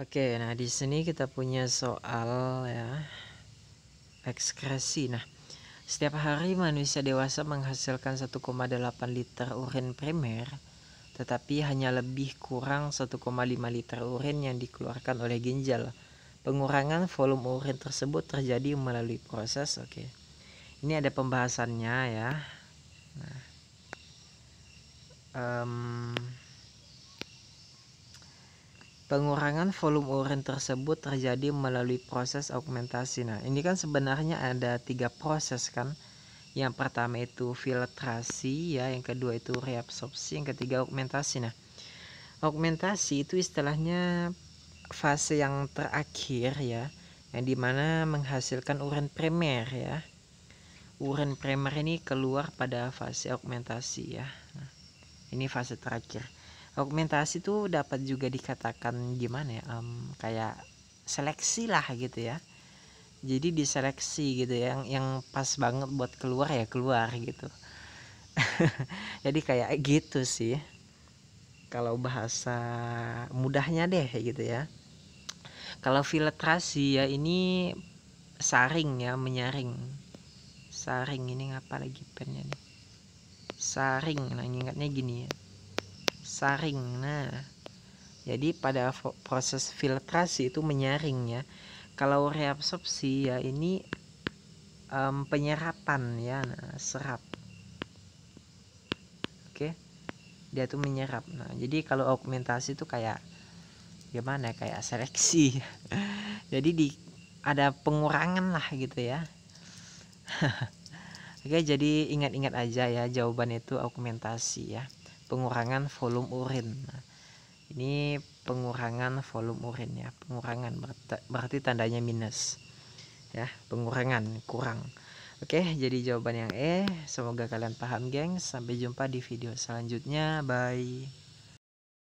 Oke, nah di sini kita punya soal ya ekskresi. Nah, setiap hari manusia dewasa menghasilkan 1,8 liter urin primer, tetapi hanya lebih kurang 1,5 liter urin yang dikeluarkan oleh ginjal. Pengurangan volume urin tersebut terjadi melalui proses, oke. Ini ada pembahasannya ya. Nah, um, Pengurangan volume urin tersebut terjadi melalui proses augmentasi. Nah, ini kan sebenarnya ada tiga proses kan. Yang pertama itu filtrasi, ya. Yang kedua itu reabsorpsi, yang ketiga augmentasi. Nah, augmentasi itu istilahnya fase yang terakhir ya, yang dimana menghasilkan urin primer ya. Urin primer ini keluar pada fase augmentasi ya. Nah, ini fase terakhir. Augmentasi tuh dapat juga dikatakan gimana ya? Um, kayak seleksi lah gitu ya. Jadi diseleksi gitu ya, yang yang pas banget buat keluar ya keluar gitu. Jadi kayak gitu sih. Kalau bahasa mudahnya deh gitu ya. Kalau filtrasi ya ini saring ya, menyaring. Saring ini ngapa lagi pennya nih? Saring. Nah, ingatnya gini ya saring nah jadi pada proses filtrasi itu menyaring ya kalau reabsorpsi ya ini um, penyerapan ya nah, serap oke dia tuh menyerap nah jadi kalau augmentasi itu kayak gimana ya, kayak seleksi jadi di ada pengurangan lah gitu ya Oke, jadi ingat-ingat aja ya jawaban itu augmentasi ya pengurangan volume urin. Nah, ini pengurangan volume urin ya, pengurangan berarti tandanya minus. Ya, pengurangan, kurang. Oke, jadi jawaban yang E. Semoga kalian paham, geng, Sampai jumpa di video selanjutnya. Bye.